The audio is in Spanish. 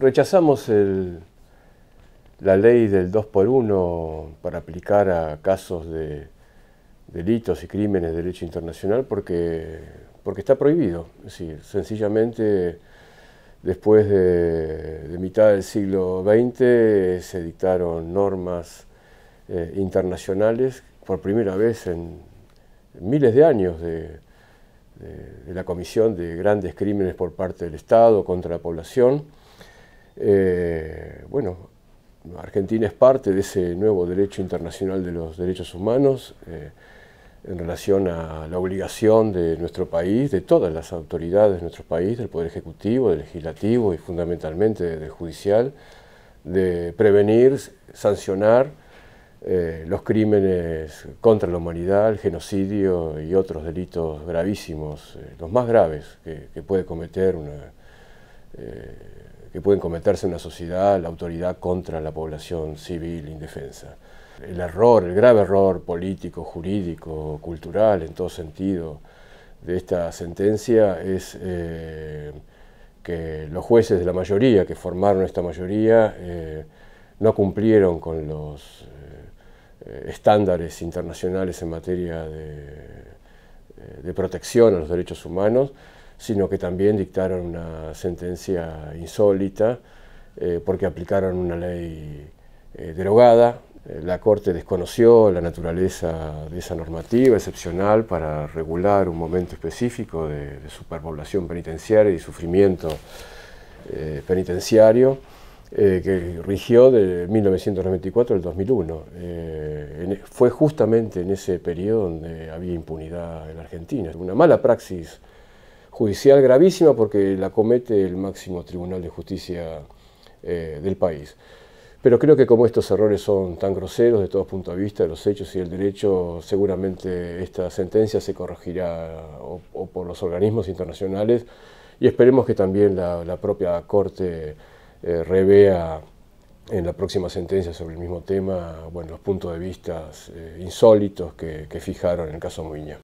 Rechazamos la ley del 2 por 1 para aplicar a casos de delitos y crímenes de derecho internacional porque, está prohibido. Es decir, sencillamente después de, mitad del siglo XX se dictaron normas eh, internacionales por primera vez en miles de años de la comisión de grandes crímenes por parte del Estado contra la población eh, bueno, Argentina es parte de ese nuevo derecho internacional de los derechos humanos eh, en relación a la obligación de nuestro país, de todas las autoridades de nuestro país, del Poder Ejecutivo, del Legislativo y fundamentalmente del Judicial, de prevenir, sancionar eh, los crímenes contra la humanidad, el genocidio y otros delitos gravísimos, los más graves que, que puede cometer una, eh, que pueden cometerse en una sociedad, la autoridad contra la población civil indefensa. El error, el grave error político, jurídico, cultural, en todo sentido, de esta sentencia es eh, que los jueces de la mayoría, que formaron esta mayoría, eh, no cumplieron con los estándares internacionales en materia de, de protección a los derechos humanos sino que también dictaron una sentencia insólita eh, porque aplicaron una ley eh, derogada. Eh, la Corte desconoció la naturaleza de esa normativa excepcional para regular un momento específico de, superpoblación penitenciaria y sufrimiento penitenciario que rigió de 1994 al 2001. E, fue justamente en ese periodo donde había impunidad en la Argentina. Una mala praxis judicial gravísima porque la comete el máximo tribunal de justicia eh, del país. Pero creo que como estos errores son tan groseros de todos puntos de vista, de los hechos y el derecho, seguramente esta sentencia se corregirá o, por los organismos internacionales y esperemos que también la, propia Corte eh, revea en la próxima sentencia sobre el mismo tema bueno, los puntos de vista eh, insólitos que, fijaron en el caso Muñoz.